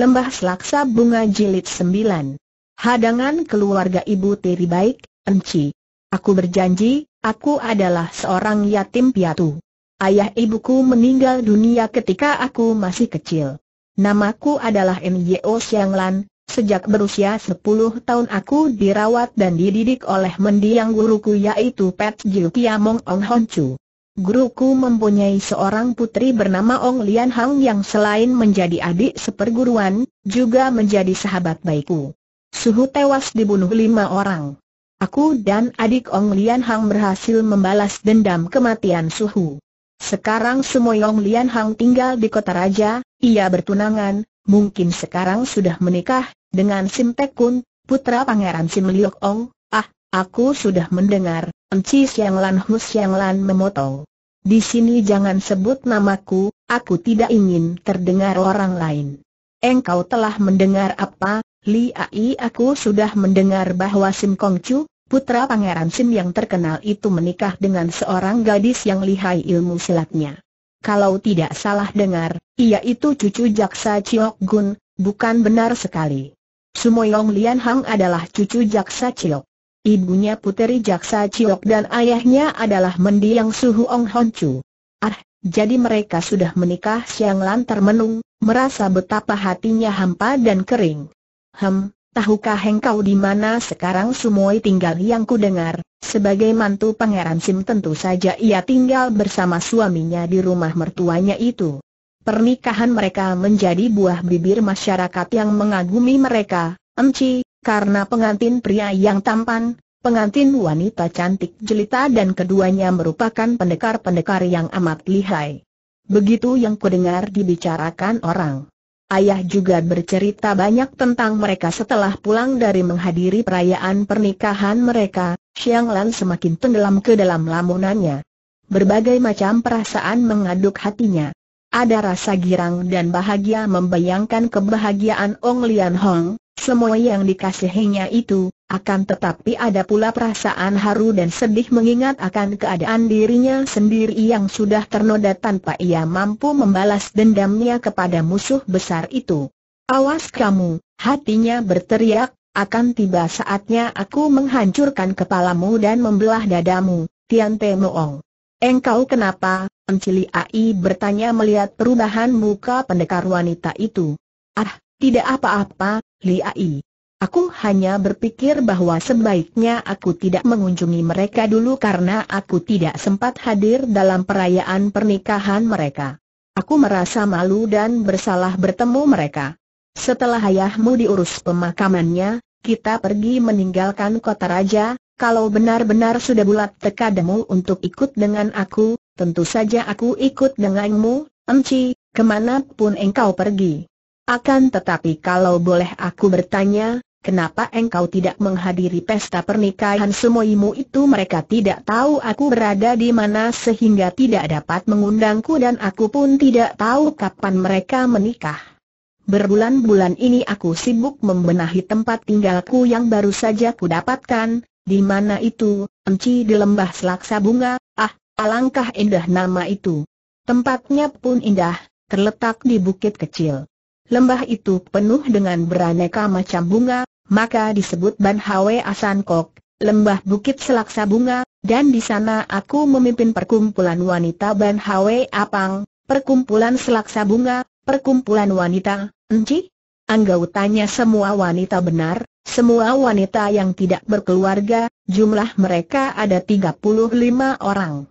Lembah Selaksa Bunga Jilid 9. Hadangan keluarga Ibu Tiri Baik, Enci. Aku berjanji, aku adalah seorang yatim piatu. Ayah ibuku meninggal dunia ketika aku masih kecil. Namaku adalah Myo Lan. sejak berusia 10 tahun aku dirawat dan dididik oleh mendiang guruku yaitu Pat Jiu Kiamong Ong Hon Chu. Guruku mempunyai seorang putri bernama Ong Lian Hang yang selain menjadi adik seperguruan, juga menjadi sahabat baikku. Suhu tewas dibunuh lima orang. Aku dan adik Ong Lian Hang berhasil membalas dendam kematian Suhu. Sekarang semua Ong Lian Hang tinggal di kota raja, ia bertunangan, mungkin sekarang sudah menikah, dengan Sim Tek Kun, putra pangeran Sim Liok Ong. Ah, aku sudah mendengar, Enci Siang Lan Hus Siang Lan memotong. Di sini jangan sebut namaku, aku tidak ingin terdengar orang lain. Engkau telah mendengar apa, Li Ai aku sudah mendengar bahwa Sim Kong Chu, putra pangeran Sim yang terkenal itu menikah dengan seorang gadis yang lihai ilmu silatnya. Kalau tidak salah dengar, ia itu cucu jaksa Chiok Gun, bukan benar sekali. Sumoyong Lian Hang adalah cucu jaksa Chiok Ibunya Puteri Jaksa Ciok dan ayahnya adalah mendiang Suhu Ong Hon Ah, jadi mereka sudah menikah siang lantar menung, merasa betapa hatinya hampa dan kering. Hem, tahukah engkau di mana sekarang Sumoi tinggal yang ku dengar? Sebagai mantu Pangeran Sim tentu saja ia tinggal bersama suaminya di rumah mertuanya itu. Pernikahan mereka menjadi buah bibir masyarakat yang mengagumi mereka, Emci, karena pengantin pria yang tampan, pengantin wanita cantik jelita dan keduanya merupakan pendekar-pendekar yang amat lihai. Begitu yang kudengar dibicarakan orang. Ayah juga bercerita banyak tentang mereka setelah pulang dari menghadiri perayaan pernikahan mereka, Xiang Lan semakin tenggelam ke dalam lamunannya. Berbagai macam perasaan mengaduk hatinya. Ada rasa girang dan bahagia membayangkan kebahagiaan Ong Lian Hong, semua yang dikasihinya itu, akan tetapi ada pula perasaan haru dan sedih mengingat akan keadaan dirinya sendiri yang sudah ternoda tanpa ia mampu membalas dendamnya kepada musuh besar itu. Awas kamu, hatinya berteriak, akan tiba saatnya aku menghancurkan kepalamu dan membelah dadamu, Tian Te Moong. Engkau kenapa? Encili Ai bertanya melihat perubahan muka pendekar wanita itu. Ah, tidak apa-apa, Li Liai. Aku hanya berpikir bahwa sebaiknya aku tidak mengunjungi mereka dulu karena aku tidak sempat hadir dalam perayaan pernikahan mereka. Aku merasa malu dan bersalah bertemu mereka. Setelah ayahmu diurus pemakamannya, kita pergi meninggalkan kota raja, kalau benar-benar sudah bulat tekadmu untuk ikut dengan aku, tentu saja aku ikut denganmu, Emci, kemanapun engkau pergi. Akan tetapi kalau boleh aku bertanya, kenapa engkau tidak menghadiri pesta pernikahan semuimu itu mereka tidak tahu aku berada di mana sehingga tidak dapat mengundangku dan aku pun tidak tahu kapan mereka menikah. Berbulan-bulan ini aku sibuk membenahi tempat tinggalku yang baru saja kudapatkan, di mana itu, enci di lembah selaksa bunga, ah, alangkah indah nama itu. Tempatnya pun indah, terletak di bukit kecil. Lembah itu penuh dengan beraneka macam bunga, maka disebut Ban Hwe Asan lembah bukit selaksa bunga, dan di sana aku memimpin perkumpulan wanita Ban Hwe Apang, perkumpulan selaksa bunga, perkumpulan wanita, enci? anggau tanya semua wanita benar, semua wanita yang tidak berkeluarga, jumlah mereka ada 35 orang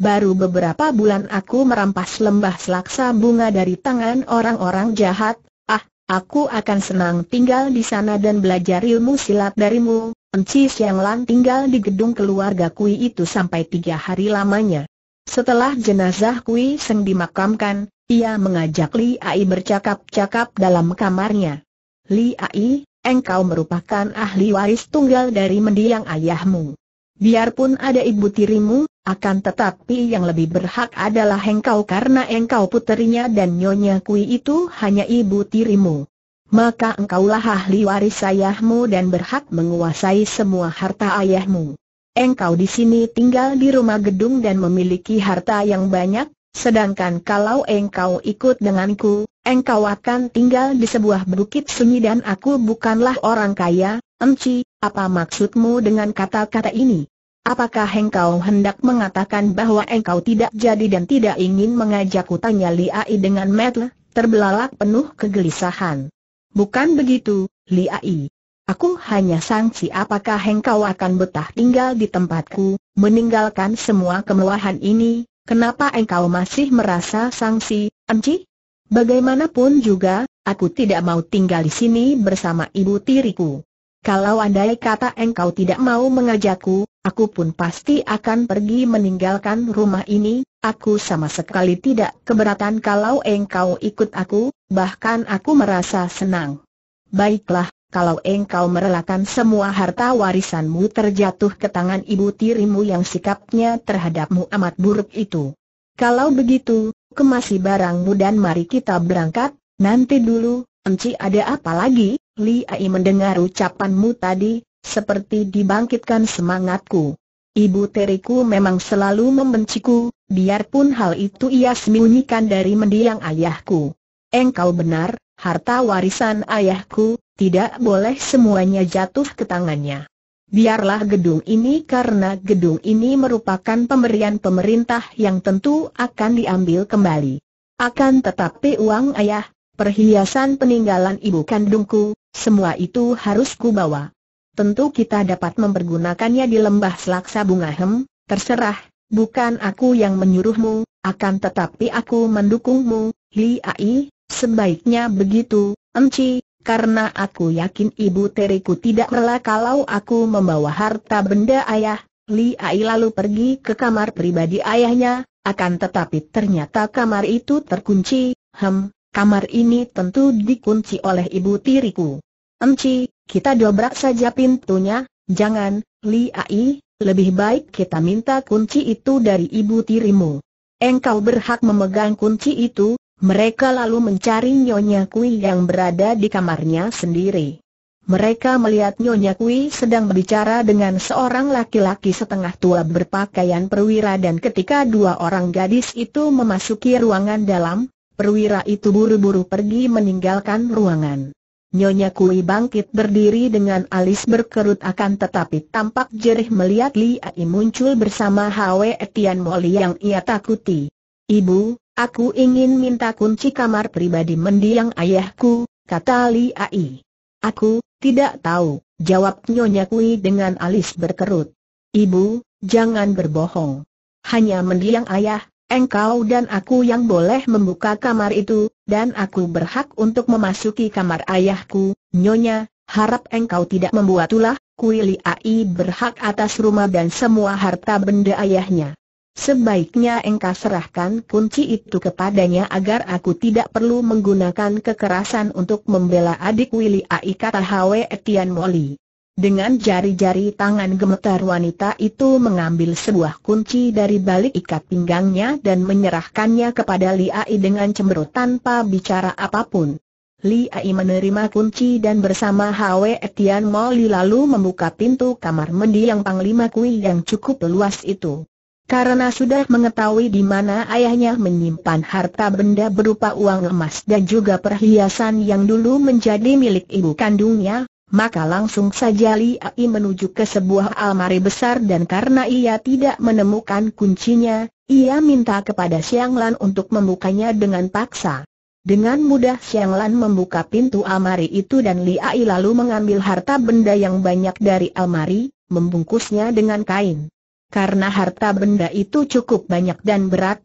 baru beberapa bulan aku merampas lembah selaksa bunga dari tangan orang-orang jahat, ah, aku akan senang tinggal di sana dan belajar ilmu silat darimu. Encis Yang Lan tinggal di gedung keluarga Kui itu sampai tiga hari lamanya. Setelah jenazah Kui Seng dimakamkan, ia mengajak Li Ai bercakap-cakap dalam kamarnya. Li Ai, engkau merupakan ahli waris tunggal dari mendiang ayahmu. Biarpun ada ibu tirimu, akan tetapi yang lebih berhak adalah engkau karena engkau puterinya dan Nyonya Kui itu hanya ibu tirimu. Maka engkaulah ahli waris ayahmu dan berhak menguasai semua harta ayahmu. Engkau di sini tinggal di rumah gedung dan memiliki harta yang banyak, sedangkan kalau engkau ikut denganku, engkau akan tinggal di sebuah bukit sunyi dan aku bukanlah orang kaya, Emci, apa maksudmu dengan kata-kata ini? Apakah engkau hendak mengatakan bahwa engkau tidak jadi dan tidak ingin mengajakku tanya Ai dengan metle, terbelalak penuh kegelisahan. Bukan begitu, Li Ai. Aku hanya sangsi apakah engkau akan betah tinggal di tempatku, meninggalkan semua kemewahan ini, kenapa engkau masih merasa sangsi, Anci? Bagaimanapun juga, aku tidak mau tinggal di sini bersama ibu tiriku. Kalau andai kata engkau tidak mau mengajakku, aku pun pasti akan pergi meninggalkan rumah ini, aku sama sekali tidak keberatan kalau engkau ikut aku, bahkan aku merasa senang. Baiklah, kalau engkau merelakan semua harta warisanmu terjatuh ke tangan ibu tirimu yang sikapnya terhadapmu amat buruk itu. Kalau begitu, kemasi barangmu dan mari kita berangkat, nanti dulu, enci ada apa lagi? Li Ai mendengar ucapanmu tadi, seperti dibangkitkan semangatku. Ibu teriku memang selalu membenciku, biarpun hal itu ia sembunyikan dari mendiang ayahku. Engkau benar, harta warisan ayahku, tidak boleh semuanya jatuh ke tangannya. Biarlah gedung ini karena gedung ini merupakan pemberian pemerintah yang tentu akan diambil kembali. Akan tetapi uang ayah, perhiasan peninggalan ibu kandungku, semua itu harus bawa. Tentu kita dapat mempergunakannya di lembah selaksa bunga hem, terserah, bukan aku yang menyuruhmu, akan tetapi aku mendukungmu, Li Ai, sebaiknya begitu, Emci, karena aku yakin ibu teriku tidak rela kalau aku membawa harta benda ayah, Li Ai lalu pergi ke kamar pribadi ayahnya, akan tetapi ternyata kamar itu terkunci, hem, Kamar ini tentu dikunci oleh ibu tiriku. Enci, kita dobrak saja pintunya, jangan, Li Ai, lebih baik kita minta kunci itu dari ibu tirimu. Engkau berhak memegang kunci itu, mereka lalu mencari Nyonya Kui yang berada di kamarnya sendiri. Mereka melihat Nyonya Kui sedang berbicara dengan seorang laki-laki setengah tua berpakaian perwira dan ketika dua orang gadis itu memasuki ruangan dalam, perwira itu buru-buru pergi meninggalkan ruangan. Nyonya Kui bangkit berdiri dengan alis berkerut akan tetapi tampak jerih melihat Li Ai muncul bersama Hwe Etian Moli yang ia takuti. Ibu, aku ingin minta kunci kamar pribadi mendiang ayahku, kata Li Ai. Aku, tidak tahu, jawab Nyonya Kui dengan alis berkerut. Ibu, jangan berbohong. Hanya mendiang ayah, Engkau dan aku yang boleh membuka kamar itu, dan aku berhak untuk memasuki kamar ayahku, nyonya, harap engkau tidak membuat ulah, Kui Ai berhak atas rumah dan semua harta benda ayahnya. Sebaiknya engkau serahkan kunci itu kepadanya agar aku tidak perlu menggunakan kekerasan untuk membela adik Li Ai kata Hwe Etian Moli. Dengan jari-jari tangan gemetar wanita itu mengambil sebuah kunci dari balik ikat pinggangnya dan menyerahkannya kepada Li Ai dengan cemberut tanpa bicara apapun. Li Ai menerima kunci dan bersama Hwe Etian Moli lalu membuka pintu kamar mendiang Panglima Kui yang cukup luas itu. Karena sudah mengetahui di mana ayahnya menyimpan harta benda berupa uang emas dan juga perhiasan yang dulu menjadi milik ibu kandungnya, maka langsung saja Li Ai menuju ke sebuah almari besar dan karena ia tidak menemukan kuncinya, ia minta kepada Xiang Lan untuk membukanya dengan paksa. Dengan mudah Xiang Lan membuka pintu almari itu dan Li Ai lalu mengambil harta benda yang banyak dari almari, membungkusnya dengan kain. Karena harta benda itu cukup banyak dan berat,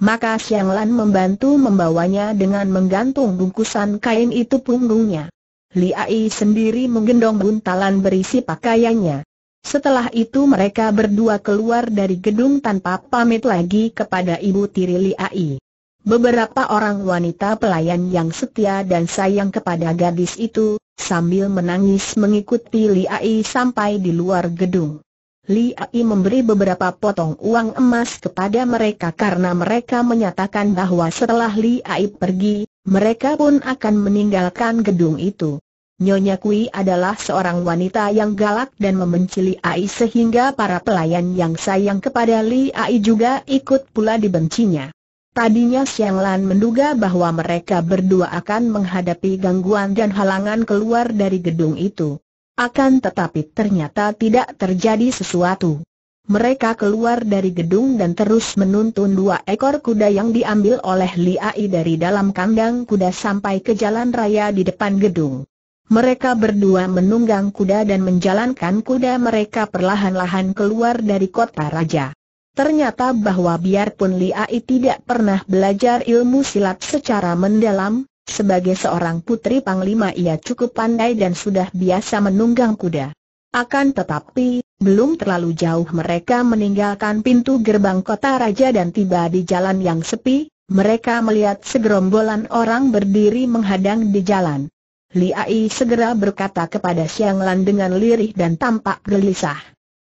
maka Xiang Lan membantu membawanya dengan menggantung bungkusan kain itu punggungnya. Li Ai sendiri menggendong buntalan berisi pakaiannya. Setelah itu mereka berdua keluar dari gedung tanpa pamit lagi kepada ibu tiri Li Ai. Beberapa orang wanita pelayan yang setia dan sayang kepada gadis itu, sambil menangis mengikuti Li Ai sampai di luar gedung. Li Ai memberi beberapa potong uang emas kepada mereka karena mereka menyatakan bahwa setelah Li Ai pergi, mereka pun akan meninggalkan gedung itu. Nyonya Kui adalah seorang wanita yang galak dan membenci Li Ai sehingga para pelayan yang sayang kepada Li Ai juga ikut pula dibencinya. Tadinya Xiang Lan menduga bahwa mereka berdua akan menghadapi gangguan dan halangan keluar dari gedung itu. Akan tetapi ternyata tidak terjadi sesuatu mereka keluar dari gedung dan terus menuntun dua ekor kuda yang diambil oleh Li Ai dari dalam kandang kuda sampai ke jalan raya di depan gedung. Mereka berdua menunggang kuda dan menjalankan kuda mereka perlahan-lahan keluar dari kota raja. Ternyata bahwa biarpun Li Ai tidak pernah belajar ilmu silat secara mendalam, sebagai seorang putri panglima ia cukup pandai dan sudah biasa menunggang kuda. Akan tetapi, belum terlalu jauh mereka meninggalkan pintu gerbang kota raja dan tiba di jalan yang sepi, mereka melihat segerombolan orang berdiri menghadang di jalan. Li Ai segera berkata kepada Siang Lan dengan lirih dan tampak gelisah.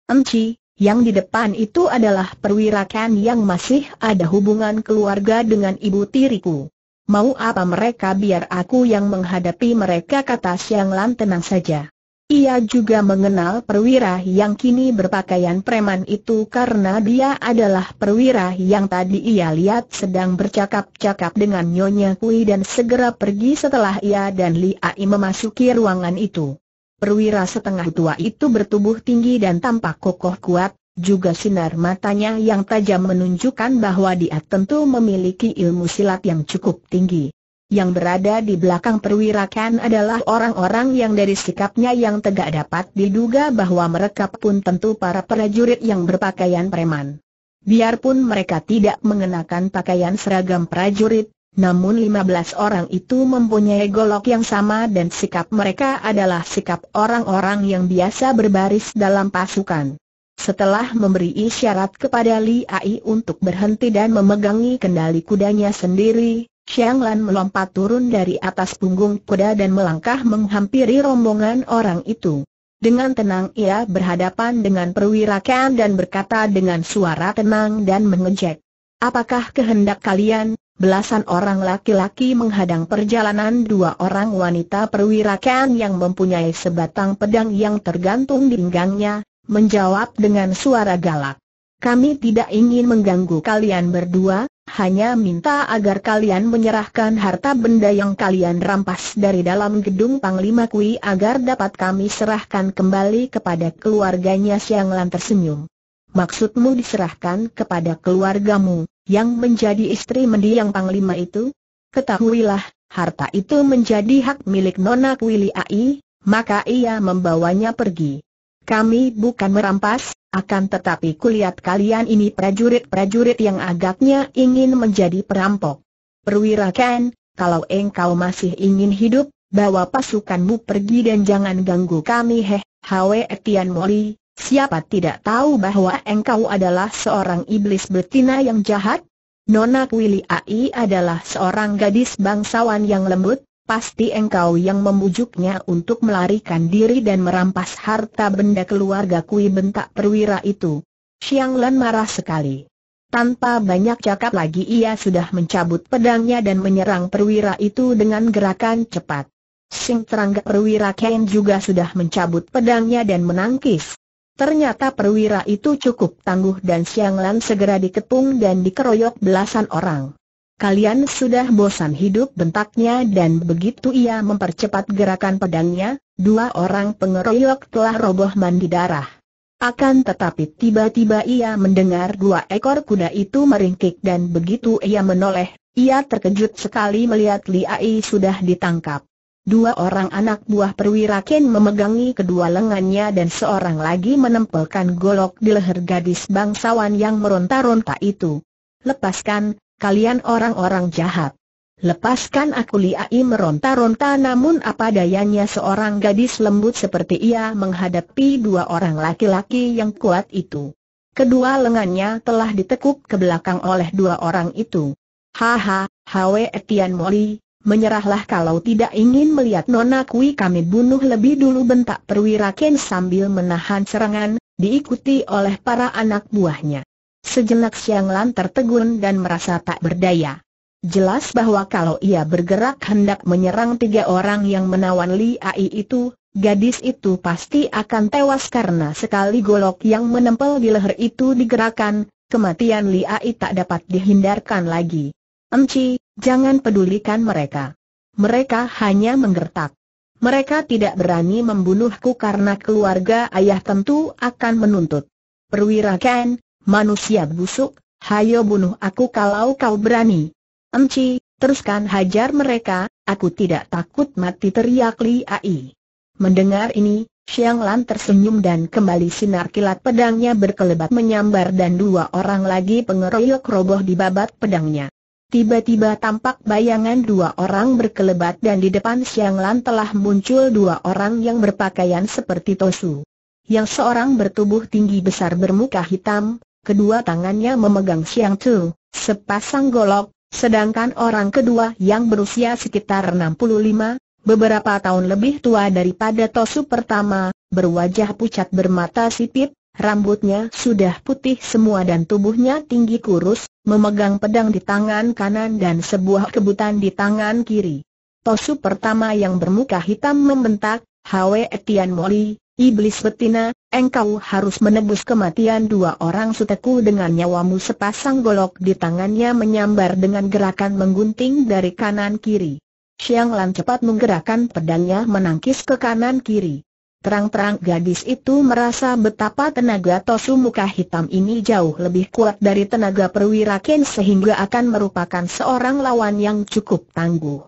Enci, yang di depan itu adalah perwira perwirakan yang masih ada hubungan keluarga dengan ibu tiriku. Mau apa mereka biar aku yang menghadapi mereka kata Siang Lan tenang saja. Ia juga mengenal perwira yang kini berpakaian preman itu karena dia adalah perwira yang tadi ia lihat sedang bercakap-cakap dengan Nyonya Kui dan segera pergi setelah ia dan Li Ai memasuki ruangan itu. Perwira setengah tua itu bertubuh tinggi dan tampak kokoh kuat, juga sinar matanya yang tajam menunjukkan bahwa dia tentu memiliki ilmu silat yang cukup tinggi yang berada di belakang perwira Ken adalah orang-orang yang dari sikapnya yang tegak dapat diduga bahwa mereka pun tentu para prajurit yang berpakaian preman. Biarpun mereka tidak mengenakan pakaian seragam prajurit, namun 15 orang itu mempunyai golok yang sama dan sikap mereka adalah sikap orang-orang yang biasa berbaris dalam pasukan. Setelah memberi isyarat kepada Li Ai untuk berhenti dan memegangi kendali kudanya sendiri, Chiang Lan melompat turun dari atas punggung kuda dan melangkah menghampiri rombongan orang itu. Dengan tenang ia berhadapan dengan perwira Ken dan berkata dengan suara tenang dan mengejek. Apakah kehendak kalian, belasan orang laki-laki menghadang perjalanan dua orang wanita perwira Ken yang mempunyai sebatang pedang yang tergantung di pinggangnya, menjawab dengan suara galak. Kami tidak ingin mengganggu kalian berdua, hanya minta agar kalian menyerahkan harta benda yang kalian rampas dari dalam gedung Panglima Kui agar dapat kami serahkan kembali kepada keluarganya Siang Lan tersenyum. Maksudmu diserahkan kepada keluargamu, yang menjadi istri mendiang Panglima itu? Ketahuilah, harta itu menjadi hak milik Nona Kui Liai, maka ia membawanya pergi. Kami bukan merampas, akan tetapi kulihat kalian ini prajurit-prajurit yang agaknya ingin menjadi perampok. Perwira Ken, kalau engkau masih ingin hidup, bawa pasukanmu pergi dan jangan ganggu kami heh, Hwe Etian Moli, siapa tidak tahu bahwa engkau adalah seorang iblis betina yang jahat? Nona Kuili Ai adalah seorang gadis bangsawan yang lembut, Pasti engkau yang membujuknya untuk melarikan diri dan merampas harta benda keluarga kui bentak perwira itu. Xiang Lan marah sekali. Tanpa banyak cakap lagi ia sudah mencabut pedangnya dan menyerang perwira itu dengan gerakan cepat. Sing terangga perwira Ken juga sudah mencabut pedangnya dan menangkis. Ternyata perwira itu cukup tangguh dan Xiang Lan segera dikepung dan dikeroyok belasan orang. Kalian sudah bosan hidup bentaknya dan begitu ia mempercepat gerakan pedangnya, dua orang pengeroyok telah roboh mandi darah. Akan tetapi tiba-tiba ia mendengar dua ekor kuda itu meringkik dan begitu ia menoleh, ia terkejut sekali melihat Liai sudah ditangkap. Dua orang anak buah perwira Ken memegangi kedua lengannya dan seorang lagi menempelkan golok di leher gadis bangsawan yang meronta-ronta itu. Lepaskan, kalian orang-orang jahat. Lepaskan aku Liai meronta-ronta namun apa dayanya seorang gadis lembut seperti ia menghadapi dua orang laki-laki yang kuat itu. Kedua lengannya telah ditekuk ke belakang oleh dua orang itu. Haha, Hwe Etian Moli, menyerahlah kalau tidak ingin melihat Nona Kui kami bunuh lebih dulu bentak perwira Ken sambil menahan serangan, diikuti oleh para anak buahnya. Sejenak Siang Lan tertegun dan merasa tak berdaya. Jelas bahwa kalau ia bergerak hendak menyerang tiga orang yang menawan Li Ai itu, Gadis itu pasti akan tewas karena sekali golok yang menempel di leher itu digerakkan, kematian Li Ai tak dapat dihindarkan lagi. Enci, jangan pedulikan mereka. Mereka hanya menggertak. Mereka tidak berani membunuhku karena keluarga ayah tentu akan menuntut. Perwira Ken, manusia busuk, hayo bunuh aku kalau kau berani. Enci, teruskan hajar mereka, aku tidak takut mati teriak Li Ai. Mendengar ini, Xiang Lan tersenyum dan kembali sinar kilat pedangnya berkelebat menyambar dan dua orang lagi pengeroyok roboh di babat pedangnya. Tiba-tiba tampak bayangan dua orang berkelebat dan di depan Xiang Lan telah muncul dua orang yang berpakaian seperti Tosu. Yang seorang bertubuh tinggi besar bermuka hitam, kedua tangannya memegang Siang Tu, sepasang golok, sedangkan orang kedua yang berusia sekitar 65, beberapa tahun lebih tua daripada Tosu pertama, berwajah pucat bermata sipit, Rambutnya sudah putih semua dan tubuhnya tinggi kurus, memegang pedang di tangan kanan dan sebuah kebutan di tangan kiri. Tosu pertama yang bermuka hitam membentak, Hwe Etian Moli, iblis betina, engkau harus menebus kematian dua orang suteku dengan nyawamu sepasang golok di tangannya menyambar dengan gerakan menggunting dari kanan kiri. Xiang Lan cepat menggerakkan pedangnya menangkis ke kanan kiri. Terang-terang gadis itu merasa betapa tenaga Tosu muka hitam ini jauh lebih kuat dari tenaga perwira Ken sehingga akan merupakan seorang lawan yang cukup tangguh.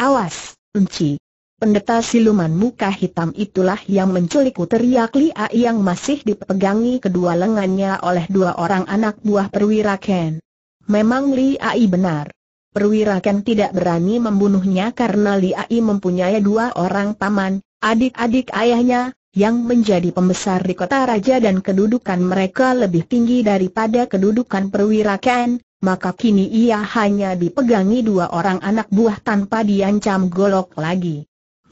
Awas, Unci! Pendeta siluman muka hitam itulah yang menculikku teriak Li A yang masih dipegangi kedua lengannya oleh dua orang anak buah perwira Ken. Memang Li Ai benar. Perwira Ken tidak berani membunuhnya karena Li Ai mempunyai dua orang paman, adik-adik ayahnya, yang menjadi pembesar di kota raja dan kedudukan mereka lebih tinggi daripada kedudukan perwira Ken, maka kini ia hanya dipegangi dua orang anak buah tanpa diancam golok lagi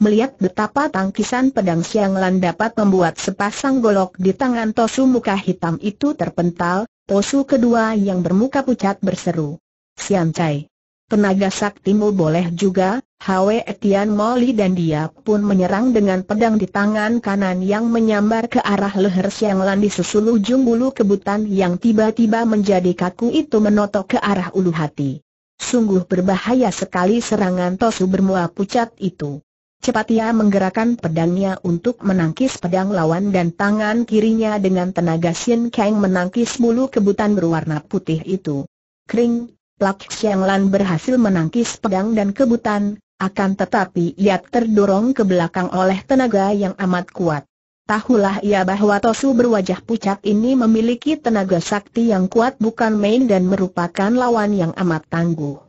melihat betapa tangkisan pedang Siang Lan dapat membuat sepasang golok di tangan Tosu muka hitam itu terpental, Tosu kedua yang bermuka pucat berseru. Siang Cai. Tenaga saktimu boleh juga, Hwe Etian Moli dan dia pun menyerang dengan pedang di tangan kanan yang menyambar ke arah leher Siang Lan susul ujung bulu kebutan yang tiba-tiba menjadi kaku itu menotok ke arah ulu hati. Sungguh berbahaya sekali serangan Tosu bermua pucat itu. Cepat ia menggerakkan pedangnya untuk menangkis pedang lawan dan tangan kirinya dengan tenaga Shin Kang menangkis bulu kebutan berwarna putih itu. Kring, Plak Xiang Lan berhasil menangkis pedang dan kebutan, akan tetapi ia terdorong ke belakang oleh tenaga yang amat kuat. Tahulah ia bahwa Tosu berwajah pucat ini memiliki tenaga sakti yang kuat bukan main dan merupakan lawan yang amat tangguh.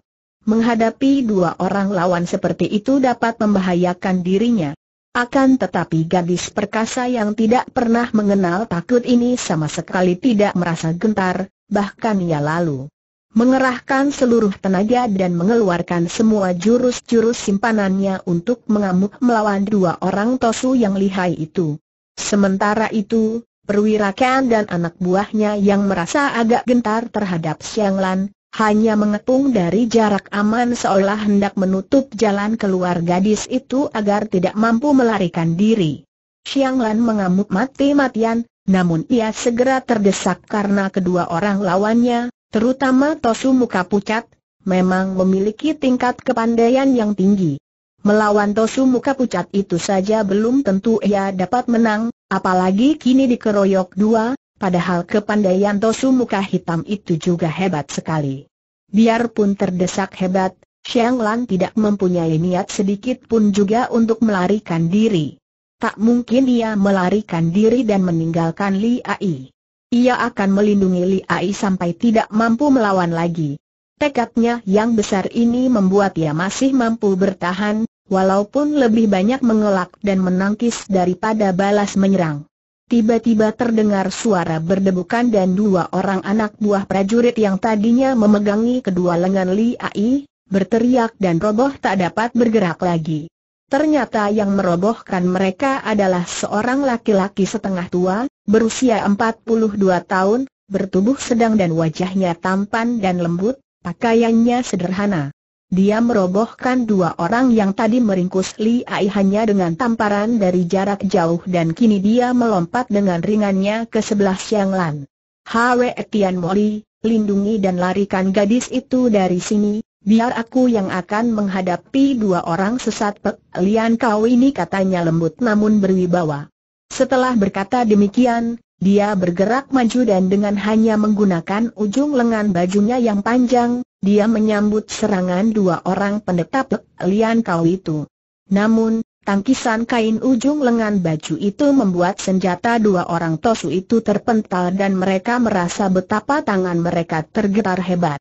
Menghadapi dua orang lawan seperti itu dapat membahayakan dirinya. Akan tetapi gadis perkasa yang tidak pernah mengenal takut ini sama sekali tidak merasa gentar, bahkan ia lalu mengerahkan seluruh tenaga dan mengeluarkan semua jurus-jurus simpanannya untuk mengamuk melawan dua orang tosu yang lihai itu. Sementara itu, perwira dan anak buahnya yang merasa agak gentar terhadap Xiang Lan, hanya mengepung dari jarak aman seolah hendak menutup jalan keluar gadis itu agar tidak mampu melarikan diri. Xiang Lan mengamuk mati-matian, namun ia segera terdesak karena kedua orang lawannya, terutama Tosu muka pucat, memang memiliki tingkat kepandaian yang tinggi. Melawan Tosu muka pucat itu saja belum tentu ia dapat menang, apalagi kini dikeroyok dua, padahal kepandaian Tosu muka hitam itu juga hebat sekali. Biarpun terdesak hebat, Xiang Lan tidak mempunyai niat sedikit pun juga untuk melarikan diri. Tak mungkin ia melarikan diri dan meninggalkan Li Ai. Ia akan melindungi Li Ai sampai tidak mampu melawan lagi. Tekadnya yang besar ini membuat ia masih mampu bertahan, walaupun lebih banyak mengelak dan menangkis daripada balas menyerang. Tiba-tiba terdengar suara berdebukan dan dua orang anak buah prajurit yang tadinya memegangi kedua lengan Li Ai, berteriak dan roboh tak dapat bergerak lagi. Ternyata yang merobohkan mereka adalah seorang laki-laki setengah tua, berusia 42 tahun, bertubuh sedang dan wajahnya tampan dan lembut, pakaiannya sederhana. Dia merobohkan dua orang yang tadi meringkus Li Ai hanya dengan tamparan dari jarak jauh dan kini dia melompat dengan ringannya ke sebelah Siang Lan. Hwe Tian Moli, lindungi dan larikan gadis itu dari sini, biar aku yang akan menghadapi dua orang sesat Pek Lian Kau ini katanya lembut namun berwibawa. Setelah berkata demikian, dia bergerak maju dan dengan hanya menggunakan ujung lengan bajunya yang panjang, dia menyambut serangan dua orang pendeta Pek Lian Kau itu. Namun, tangkisan kain ujung lengan baju itu membuat senjata dua orang Tosu itu terpental dan mereka merasa betapa tangan mereka tergetar hebat.